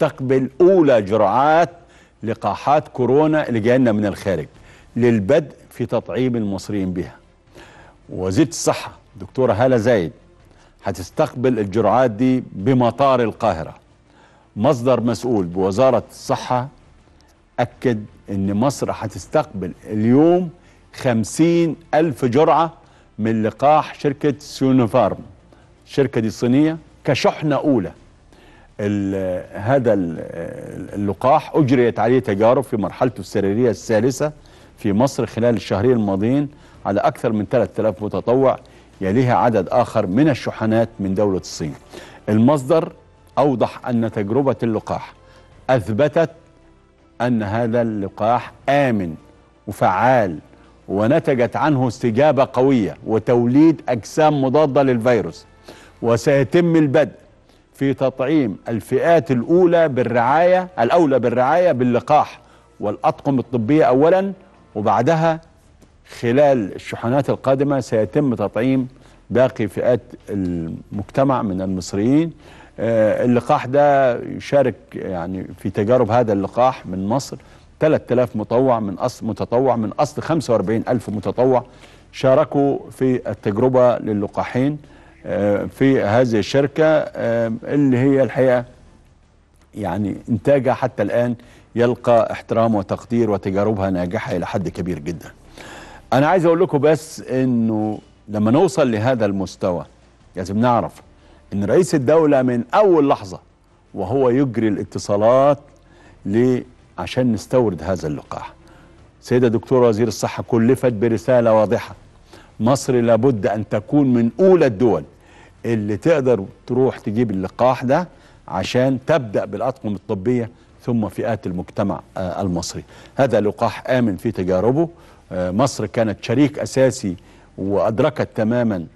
تستقبل أولى جرعات لقاحات كورونا اللي جاينا من الخارج للبدء في تطعيم المصريين بها وزيرة الصحة دكتورة هالة زايد هتستقبل الجرعات دي بمطار القاهرة مصدر مسؤول بوزارة الصحة أكد أن مصر هتستقبل اليوم خمسين ألف جرعة من لقاح شركة سيونفارم الشركة دي الصينية كشحنة أولى هذا اللقاح أجريت عليه تجارب في مرحلته السريرية الثالثة في مصر خلال الشهرين الماضيين على أكثر من 3000 متطوع يليها عدد آخر من الشحنات من دولة الصين المصدر أوضح أن تجربة اللقاح أثبتت أن هذا اللقاح آمن وفعال ونتجت عنه استجابة قوية وتوليد أجسام مضادة للفيروس وسيتم البدء في تطعيم الفئات الأولى بالرعاية الأولى بالرعاية باللقاح والأطقم الطبية أولا وبعدها خلال الشحنات القادمة سيتم تطعيم باقي فئات المجتمع من المصريين آه، اللقاح ده يشارك يعني في تجارب هذا اللقاح من مصر 3000 مطوع من أصل متطوع من أصل 45000 متطوع شاركوا في التجربة للقاحين آه، في هذه الشركة آه، اللي هي الحقيقة يعني إنتاجها حتى الآن يلقى احترام وتقدير وتجاربها ناجحة إلى حد كبير جدا أنا عايز أقول لكم بس أنه لما نوصل لهذا المستوى لازم نعرف أن رئيس الدولة من أول لحظة وهو يجري الاتصالات عشان نستورد هذا اللقاح سيدة دكتورة وزير الصحة كلفت برسالة واضحة مصر لابد أن تكون من أولى الدول اللي تقدر تروح تجيب اللقاح ده عشان تبدأ بالأطقم الطبية ثم فئات المجتمع آه، المصري هذا لقاح آمن في تجاربه آه، مصر كانت شريك أساسي وأدركت تماما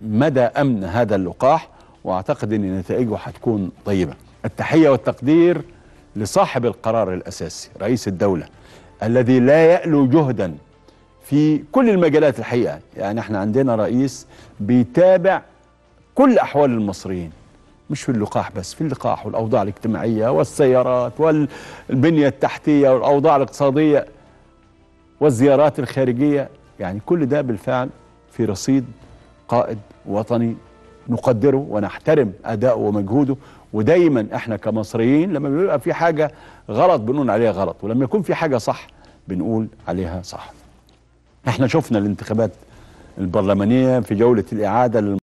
مدى أمن هذا اللقاح وأعتقد أن نتائجه هتكون طيبة التحية والتقدير لصاحب القرار الأساسي رئيس الدولة الذي لا يألو جهدا في كل المجالات الحقيقة يعني احنا عندنا رئيس بيتابع كل أحوال المصريين مش في اللقاح بس في اللقاح والأوضاع الاجتماعية والسيارات والبنية التحتية والأوضاع الاقتصادية والزيارات الخارجية يعني كل ده بالفعل في رصيد قائد وطني نقدره ونحترم أداءه ومجهوده ودايما احنا كمصريين لما بيبقى في حاجة غلط بنقول عليها غلط ولما يكون في حاجة صح بنقول عليها صح احنا شفنا الانتخابات البرلمانية في جولة الإعادة